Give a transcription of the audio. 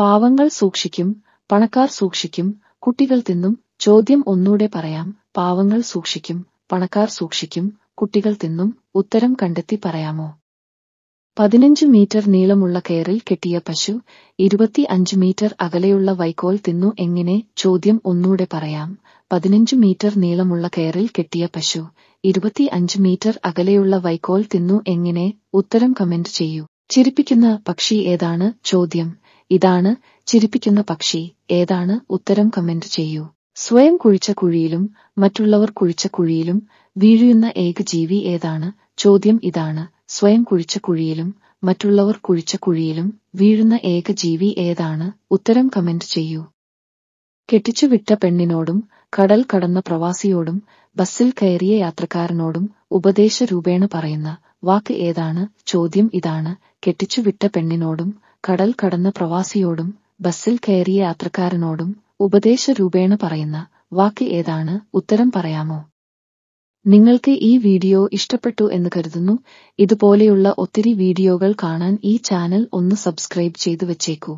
പാവങ്ങൾ സൂക്ഷിക്കും പണക്കാർ സൂക്ഷിക്കും കുട്ടികൾ തിന്നും ചോദ്യം ഒന്നൂടെ പറയാം പാവങ്ങൾ സൂക്ഷിക്കും പണക്കാർ സൂക്ഷിക്കും കുട്ടികൾ തിന്നും ഉത്തരം കണ്ടെത്തി പറയാമോ പതിനഞ്ച് മീറ്റർ നീളമുള്ള കയറിൽ കെട്ടിയ പശു ഇരുപത്തി അഞ്ച് മീറ്റർ അകലെയുള്ള വൈക്കോൽ തിന്നു എങ്ങനെ ചോദ്യം ഒന്നൂടെ പറയാം പതിനഞ്ച് മീറ്റർ നീളമുള്ള കയറിൽ കെട്ടിയ പശു ഇരുപത്തി അഞ്ച് മീറ്റർ അകലെയുള്ള വൈക്കോൽ തിന്നു എങ്ങനെ ഉത്തരം കമന്റ് ചെയ്യൂ ചിരിപ്പിക്കുന്ന പക്ഷി ഏതാണ് ചോദ്യം ഇതാണ് ചിരിപ്പിക്കുന്ന പക്ഷി ഏതാണ് ഉത്തരം കമന്റ് ചെയ്യൂ സ്വയം കുഴിച്ച കുഴിയിലും മറ്റുള്ളവർ കുഴിച്ച കുഴിയിലും വീഴുന്ന ഏക ജീവി ഏതാണ് ചോദ്യം ഇതാണ് സ്വയം കുഴിച്ച കുഴിയിലും മറ്റുള്ളവർ കുഴിച്ച കുഴിയിലും വീഴുന്ന ഏക ജീവി ഏതാണ് ഉത്തരം കമന്റ് ചെയ്യൂ കെട്ടിച്ചുവിട്ട പെണ്ണിനോടും കടൽ കടന്ന പ്രവാസിയോടും ബസ്സിൽ കയറിയ യാത്രക്കാരനോടും ഉപദേശ രൂപേണ പറയുന്ന വാക്ക് ഏതാണ് ചോദ്യം ഇതാണ് കെട്ടിച്ചുവിട്ട പെണ്ണിനോടും കടൽ കടന്ന പ്രവാസിയോടും ബസ്സിൽ കയറിയ യാത്രക്കാരനോടും ഉപദേശ രൂപേണ പറയുന്ന വാക്ക് ഏതാണ് ഉത്തരം പറയാമോ നിങ്ങൾക്ക് ഈ വീഡിയോ ഇഷ്ടപ്പെട്ടു എന്ന് കരുതുന്നു ഇതുപോലെയുള്ള ഒത്തിരി വീഡിയോകൾ കാണാൻ ഈ ചാനൽ ഒന്ന് സബ്സ്ക്രൈബ് ചെയ്തു വച്ചേക്കൂ